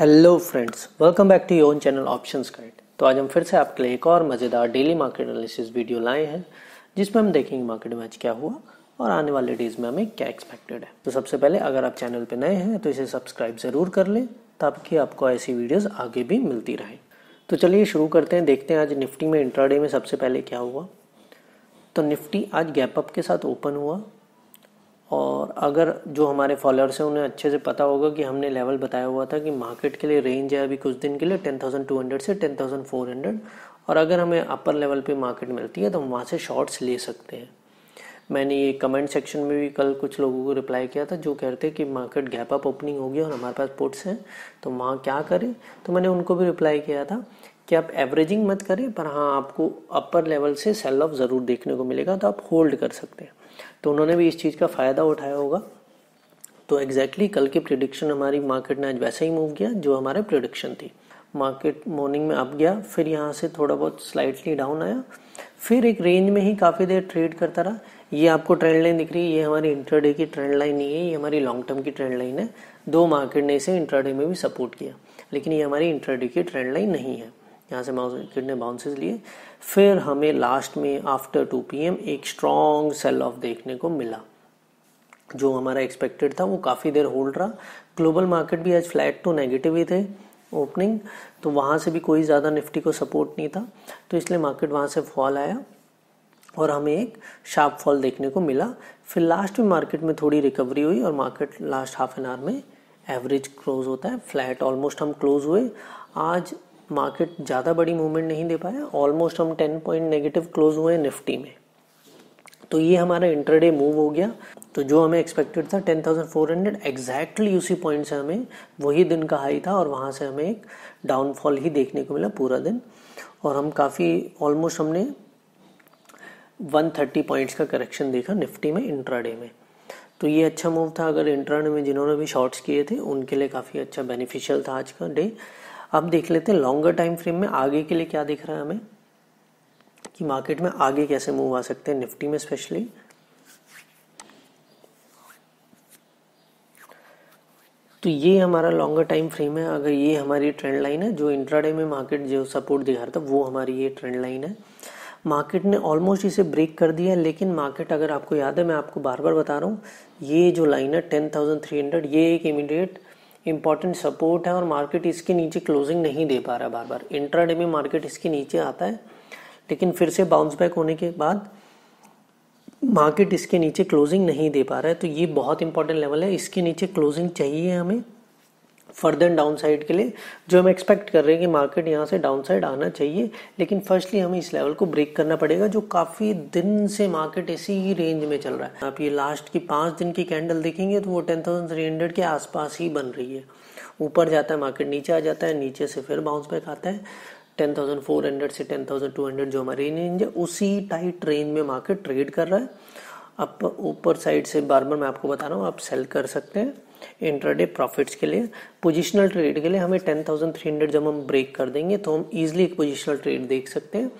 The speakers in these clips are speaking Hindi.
hello friends welcome back to your own channel options guide तो आज हम फिर से आपके लिए एक और मज़ेदार डेली मार्केट एनालिसिस वीडियो लाए हैं जिसमें हम देखेंगे मार्केट में आज क्या हुआ और आने वाले डेज में हमें क्या एक्सपेक्टेड है तो सबसे पहले अगर आप चैनल पर नए हैं तो इसे सब्सक्राइब ज़रूर कर लें ताकि आपको ऐसी वीडियोज़ आगे भी मिलती रहे तो चलिए शुरू करते हैं देखते हैं आज निफ्टी में इंट्राडे में सबसे पहले क्या हुआ तो निफ्टी आज गैप अप के साथ ओपन हुआ और अगर जो हमारे फॉलोअर्स हैं उन्हें अच्छे से पता होगा कि हमने लेवल बताया हुआ था कि मार्केट के लिए रेंज है अभी कुछ दिन के लिए टेन थाउजेंड टू हंड्रेड से टेन थाउजेंड फोर हंड्रेड और अगर हमें अपर लेवल पे मार्केट मिलती है तो हम वहाँ से शॉर्ट्स ले सकते हैं मैंने ये कमेंट सेक्शन में भी कल कुछ लोगों को रिप्लाई किया था जो कहते कि मार्केट गैप अप ओपनिंग होगी और हमारे पास पुट्स हैं तो वहाँ क्या करें तो मैंने उनको भी रिप्लाई किया था कि आप एवरेजिंग मत करें पर हाँ आपको अपर लेवल से सेल ऑफ ज़रूर देखने को मिलेगा तो आप होल्ड कर सकते हैं तो उन्होंने भी इस चीज़ का फ़ायदा उठाया होगा तो एग्जैक्टली exactly कल की प्रिडिक्शन हमारी मार्केट ने आज वैसे ही मूव किया जो हमारे प्रिडिक्शन थी मार्केट मॉर्निंग में अप गया फिर यहाँ से थोड़ा बहुत स्लाइटली डाउन आया फिर एक रेंज में ही काफ़ी देर ट्रेड करता रहा ये आपको ट्रेंड लाइन दिख रही है ये हमारी इंट्राडे की ट्रेंड लाइन नहीं है ये हमारी लॉन्ग टर्म की ट्रेंड लाइन है दो मार्केट ने इसे इंट्राडे में भी सपोर्ट किया लेकिन ये हमारी इंट्राडे की ट्रेंड लाइन नहीं है यहाँ से माउस मार्केट ने बाउंसेज लिए फिर हमें लास्ट में आफ्टर पी एम एक स्ट्रॉन्ग सेल ऑफ देखने को मिला जो हमारा एक्सपेक्टेड था वो काफ़ी देर होल्ड रहा ग्लोबल मार्केट भी आज फ्लैट तो नेगेटिव ही थे ओपनिंग तो वहाँ से भी कोई ज़्यादा निफ्टी को सपोर्ट नहीं था तो इसलिए मार्केट वहाँ से फॉल आया और हमें एक शार्प फॉल देखने को मिला फिर लास्ट में मार्केट में थोड़ी रिकवरी हुई और market last half an hour में एवरेज क्लोज होता है फ्लैट ऑलमोस्ट हम क्लोज हुए आज मार्केट ज़्यादा बड़ी मूवमेंट नहीं दे पाया ऑलमोस्ट हम टेन पॉइंट नेगेटिव क्लोज हुए निफ्टी में तो ये हमारा इंटरडे मूव हो गया तो जो हमें एक्सपेक्टेड था ten thousand four hundred exactly उसी पॉइंट से हमें वही दिन का हाई था और वहाँ से हमें एक डाउनफॉल ही देखने को मिला पूरा दिन और हम काफ़ी ऑलमोस्ट हमने थर्टी पॉइंट्स का करेक्शन देखा निफ्टी में इंट्राडे में तो ये अच्छा मूव था अगर इंट्राडे में जिन्होंने भी शॉर्ट्स किए थे उनके लिए काफ़ी अच्छा बेनिफिशियल था आज का डे अब देख लेते हैं लॉन्गर टाइम फ्रेम में आगे के लिए क्या दिख रहा है हमें कि मार्केट में आगे कैसे मूव आ सकते हैं निफ्टी में स्पेशली तो ये हमारा लॉन्गर टाइम फ्रेम है अगर ये हमारी ट्रेंड लाइन है जो इंट्राडे में मार्केट जो सपोर्ट दिखा रहा था वो हमारी ये ट्रेंड लाइन है मार्केट ने ऑलमोस्ट इसे ब्रेक कर दिया है लेकिन मार्केट अगर आपको याद है मैं आपको बार बार बता रहा हूँ ये जो लाइन है टेन थाउजेंड थ्री हंड्रेड ये एक इमीडिएट इंपॉर्टेंट सपोर्ट है और मार्केट इसके नीचे क्लोजिंग नहीं दे पा रहा बार बार इंट्राडे में मार्केट इसके नीचे आता है लेकिन फिर से बाउंस बैक होने के बाद मार्केट इसके नीचे क्लोजिंग नहीं दे पा रहा है तो ये बहुत इंपॉर्टेंट लेवल है इसके नीचे क्लोजिंग चाहिए हमें फर्दर डाउन साइड के लिए जो हम एक्सपेक्ट कर रहे हैं कि मार्केट यहाँ से डाउन साइड आना चाहिए लेकिन फर्स्टली हमें इस लेवल को ब्रेक करना पड़ेगा जो काफ़ी दिन से मार्केट इसी ही रेंज में चल रहा है आप ये लास्ट की पाँच दिन की कैंडल देखेंगे तो वो टेन थाउजेंड थ्री हंड्रेड के आसपास ही बन रही है ऊपर जाता है मार्केट नीचे आ जाता है नीचे से फिर बाउंस बैक आता है टेन थाउजेंड फोर हंड्रेड से टेन थाउजेंड टू हंड्रेड जो हमारी रेंज है उसी टाइट रेंज में मार्केट ट्रेड कर रहा है आप ऊपर साइड से बार बार मैं आपको बता रहा हूँ आप सेल कर सकते हैं इंटरडे प्रॉफिट्स के लिए पोजिशनल ट्रेड के लिए हमें टेन थाउजेंड थ्री हंड्रेड जब हम ब्रेक कर देंगे तो हम ईजिली एक पोजिशनल ट्रेड देख सकते हैं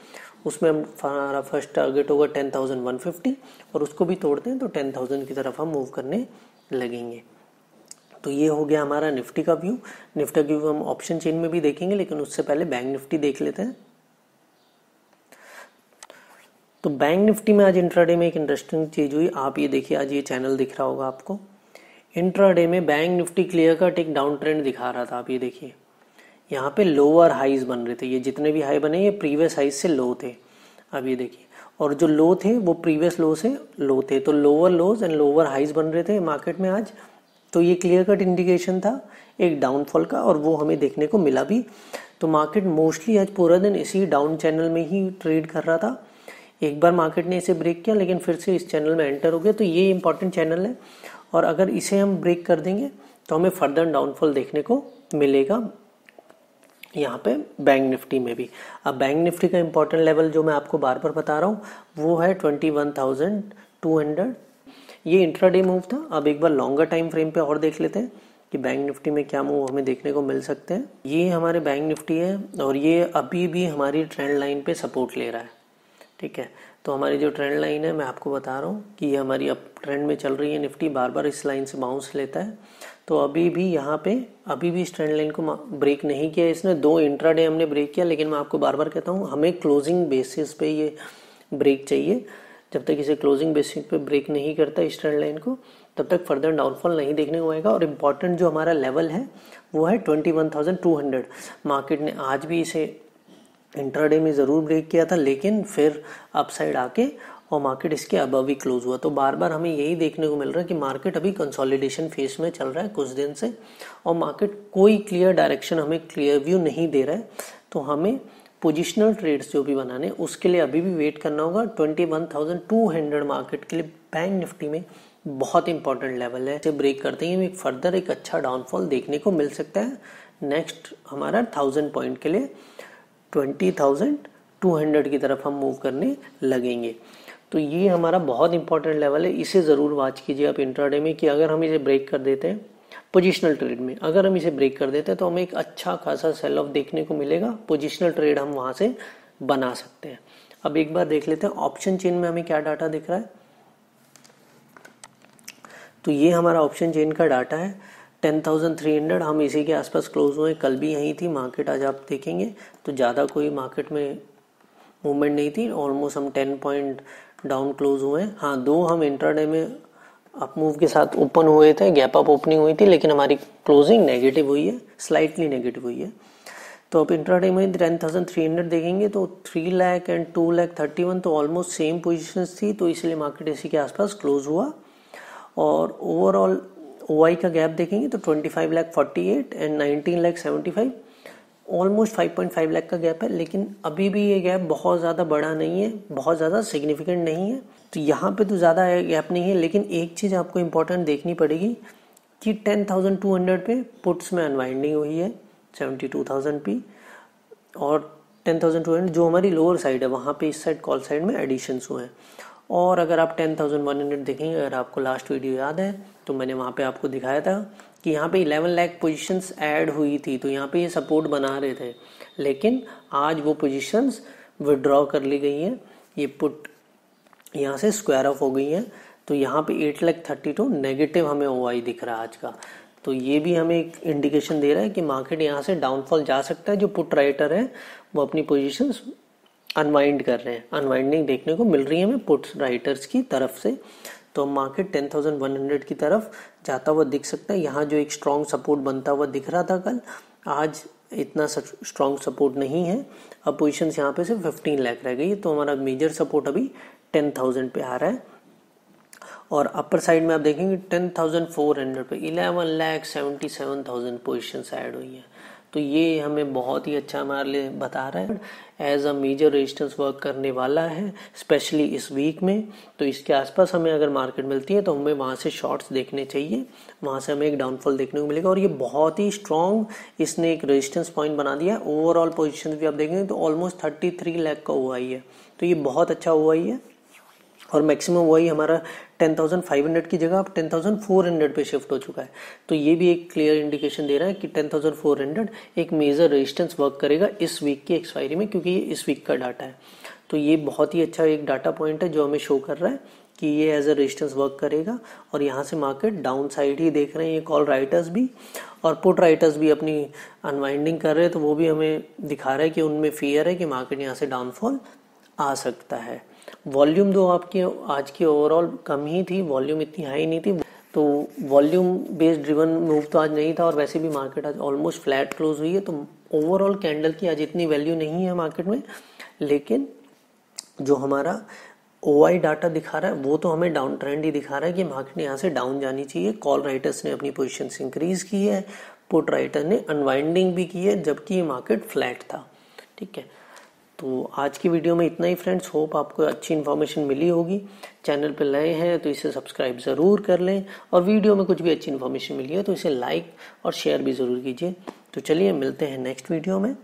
उसमें हम हमारा फर्स्ट टारगेट होगा टेन थाउजेंड वन फिफ्टी और उसको भी तोड़ते हैं तो टेन थाउजेंड की तरफ हम मूव करने लगेंगे तो ये हो गया हमारा निफ्टी का व्यू निफ्टी का व्यू हम ऑप्शन चेन में भी देखेंगे लेकिन उससे पहले बैंक निफ्टी देख लेते हैं तो बैंक निफ्टी में आज इंट्राडे में एक इंटरेस्टिंग चीज़ हुई आप ये देखिए आज ये चैनल दिख रहा होगा आपको इंट्राडे में बैंक निफ्टी क्लियर कट एक डाउन ट्रेंड दिखा रहा था आप ये देखिए यहाँ पे लोअर हाइज बन रहे थे ये जितने भी हाई बने ये प्रीवियस हाइज से लो थे अब ये देखिए और जो लो थे वो प्रीवियस लो से लो थे तो lower lows and lower highs बन रहे थे मार्केट में आज तो ये क्लियर कट इंडिकेशन था एक डाउनफॉल का और वो हमें देखने को मिला भी तो मार्केट मोस्टली आज पूरा दिन इसी डाउन चैनल में ही ट्रेड कर रहा था एक बार मार्केट ने इसे ब्रेक किया लेकिन फिर से इस चैनल में एंटर हो गया तो ये इंपॉर्टेंट चैनल है और अगर इसे हम ब्रेक कर देंगे तो हमें फर्दर डाउनफॉल देखने को मिलेगा यहाँ पे बैंक निफ्टी में भी अब बैंक निफ्टी का इंपॉर्टेंट लेवल जो मैं आपको बार बार बता रहा हूँ वो है twenty one thousand two hundred ये इंट्राडे मूव था अब एक बार लॉन्गर टाइम फ्रेम पे और देख लेते हैं कि बैंक निफ्टी में क्या मूव हमें देखने को मिल सकते हैं ये हमारे बैंक निफ्टी है और ये अभी भी हमारी ट्रेंड लाइन पे सपोर्ट ले रहा है ठीक है तो हमारी जो ट्रेंड लाइन है मैं आपको बता रहा हूँ कि ये हमारी अब ट्रेंड में चल रही है निफ्टी बार बार इस लाइन से बाउंस लेता है तो अभी भी यहाँ पे अभी भी इस ट्रेंड लाइन को ब्रेक नहीं किया इसने दो इंट्रा डे हमने ब्रेक किया लेकिन मैं आपको बार बार कहता हूँ हमें क्लोजिंग बेसिस पे ये ब्रेक चाहिए जब तक इसे क्लोजिंग बेसिस पे ब्रेक नहीं करता इस ट्रेंड लाइन को तब तक फर्दर डाउनफॉल नहीं देखने को आएगा और इम्पॉर्टेंट जो हमारा लेवल है वो है twenty one thousand two hundred market ने आज भी इसे इंट्राडे में ज़रूर ब्रेक किया था लेकिन फिर अपसाइड आके और मार्केट इसके अबव ही क्लोज हुआ तो बार बार हमें यही देखने को मिल रहा है कि मार्केट अभी कंसोलिडेशन फेज में चल रहा है कुछ दिन से और मार्केट कोई क्लियर डायरेक्शन हमें क्लियर व्यू नहीं दे रहा है तो हमें पोजिशनल ट्रेड्स जो भी बनाने उसके लिए अभी भी वेट करना होगा twenty one thousand two hundred market के लिए बैंक निफ्टी में बहुत इंपॉर्टेंट लेवल है इसे ब्रेक करते ही हमें फर्दर एक अच्छा डाउनफॉल देखने को मिल सकता है नेक्स्ट हमारा थाउजेंड पॉइंट के लिए ट्वेंटी थाउजेंड टू हंड्रेड की तरफ हम मूव करने लगेंगे तो ये हमारा बहुत इंपॉर्टेंट लेवल है इसे ज़रूर वॉच कीजिए आप इंट्राडे में कि अगर हम इसे ब्रेक कर देते हैं पोजिशनल ट्रेड में अगर हम इसे ब्रेक कर देते हैं तो हमें एक अच्छा खासा सेल ऑफ देखने को मिलेगा पोजिशनल ट्रेड हम वहाँ से बना सकते हैं अब एक बार देख लेते हैं ऑप्शन चेन में हमें क्या डाटा दिख रहा है तो ये हमारा ऑप्शन चेन का डाटा है टेन थाउजेंड थ्री हंड्रेड हम इसी के आसपास क्लोज हुए कल भी यहीं थी मार्केट आज आप देखेंगे तो ज़्यादा कोई मार्केट में मूवमेंट नहीं थी ऑलमोस्ट हम टेन पॉइंट डाउन क्लोज हुए हाँ दो हम इंटरडे में अप मूव के साथ ओपन हुए थे गैप अप ओपनिंग हुई थी लेकिन हमारी क्लोजिंग नेगेटिव हुई है स्लाइटली नेगेटिव हुई है तो आप इंट्राडे में टेन थाउजेंड थ्री हंड्रेड देखेंगे तो three lakh and two lakh thirty one तो ऑलमोस्ट सेम पोजिशन थी तो इसलिए मार्केट इसी के आसपास क्लोज हुआ और ओवरऑल ओ आई का गैप देखेंगे तो twenty five lakh forty eight and nineteen lakh seventy five almost five point five lakh का गैप है लेकिन अभी भी ये गैप बहुत ज़्यादा बड़ा नहीं है बहुत ज़्यादा सिग्निफिकेंट नहीं है तो यहाँ पे तो ज़्यादा गैप नहीं है लेकिन एक चीज़ आपको इम्पोर्टेंट देखनी पड़ेगी कि टेन थाउजेंड टू हंड्रेड पे पुट्स में अनवाइंडिंग हुई है सेवेंटी टू थाउजेंड पी और टेन थाउजेंड टू हंड्रेड जो हमारी लोअर साइड है वहाँ पे इस साइड कॉल साइड में एडिशंस हुए हैं और अगर आप टेन थाउजेंड वन हंड्रेड देखेंगे अगर आपको लास्ट वीडियो याद है तो मैंने वहाँ पे आपको दिखाया था कि यहाँ पे इलेवन लैक पोजिशंस ऐड हुई थी तो यहाँ पे ये सपोर्ट बना रहे थे लेकिन आज वो पोजिशंस विड्रॉ कर ली गई हैं ये पुट यहाँ से स्क्वायर ऑफ हो गई हैं तो यहाँ पे eight lakh thirty two negative हमें ओ दिख रहा है आज का तो ये भी हमें एक इंडिकेशन दे रहा है कि मार्केट यहाँ से डाउनफॉल जा सकता है जो पुट राइटर है वो अपनी पोजिशन अनवाइंड कर रहे हैं अनवाइंडिंग देखने को मिल रही है हमें पुट्स राइटर्स की तरफ से तो मार्केट 10,100 की तरफ जाता हुआ दिख सकता है यहाँ जो एक स्ट्रॉन्ग सपोर्ट बनता हुआ दिख रहा था कल आज इतना स्ट्रॉन्ग सपोर्ट नहीं है अब पोजिशन यहाँ पे सिर्फ फिफ्टीन लैक रह गई तो हमारा मेजर सपोर्ट अभी थाउजेंड पे आ रहा है और अपर साइड में आप देखेंगे टेन थाउजेंड फोर इलेवन पे seventy seven thousand position add हुई है तो ये हमें बहुत ही अच्छा हमारे लिए बता रहा है as a major resistance work करने वाला है स्पेशली इस वीक में तो इसके आसपास हमें अगर मार्केट मिलती है तो हमें वहाँ से शॉर्ट्स देखने चाहिए वहाँ से हमें एक डाउनफॉल देखने को मिलेगा और ये बहुत ही स्ट्रॉन्ग इसने एक रेजिस्टेंस पॉइंट बना दिया है ओवरऑल पोजिशन भी आप देखेंगे तो ऑलमोस्ट थर्टी थ्री लैक का हुआ ही है तो ये बहुत अच्छा हुआ ही है और मैक्सिमम वही हमारा 10,500 की जगह अब 10,400 पे शिफ्ट हो चुका है तो ये भी एक क्लियर इंडिकेशन दे रहा है कि 10,400 एक मेजर रेजिस्टेंस वर्क करेगा इस वीक की एक्सपायरी में क्योंकि ये इस वीक का डाटा है तो ये बहुत ही अच्छा एक डाटा पॉइंट है जो हमें शो कर रहा है कि ये एज अ रेजिस्टेंस वर्क करेगा और यहाँ से मार्केट डाउन साइड ही देख रहे हैं ये कॉल राइटर्स भी और पुट राइटर्स भी अपनी अनवाइंडिंग कर रहे हैं तो वो भी हमें दिखा रहा है कि उनमें फियर है कि मार्केट यहाँ से डाउनफॉल आ सकता है वॉल्यूम दो तो आपकी आज की ओवरऑल कम ही थी वॉल्यूम इतनी हाई नहीं थी तो वॉल्यूम बेस्ड ड्रिवन मूव तो आज नहीं था और वैसे भी मार्केट आज ऑलमोस्ट फ्लैट क्लोज हुई है तो ओवरऑल कैंडल की आज इतनी वैल्यू नहीं है मार्केट में लेकिन जो हमारा ओ डाटा दिखा रहा है वो तो हमें डाउन ट्रेंड ही दिखा रहा है कि मार्केट ने यहाँ से डाउन जानी चाहिए कॉल राइटर्स ने अपनी पोजिशन इंक्रीज की है पुट राइटर ने अनवाइंडिंग भी की है जबकि ये मार्केट फ्लैट था ठीक है तो आज की वीडियो में इतना ही फ्रेंड्स होप आपको अच्छी इन्फॉर्मेशन मिली होगी चैनल पर नए हैं तो इसे सब्सक्राइब ज़रूर कर लें और वीडियो में कुछ भी अच्छी इन्फॉर्मेशन मिली है तो इसे लाइक और शेयर भी ज़रूर कीजिए तो चलिए मिलते हैं नेक्स्ट वीडियो में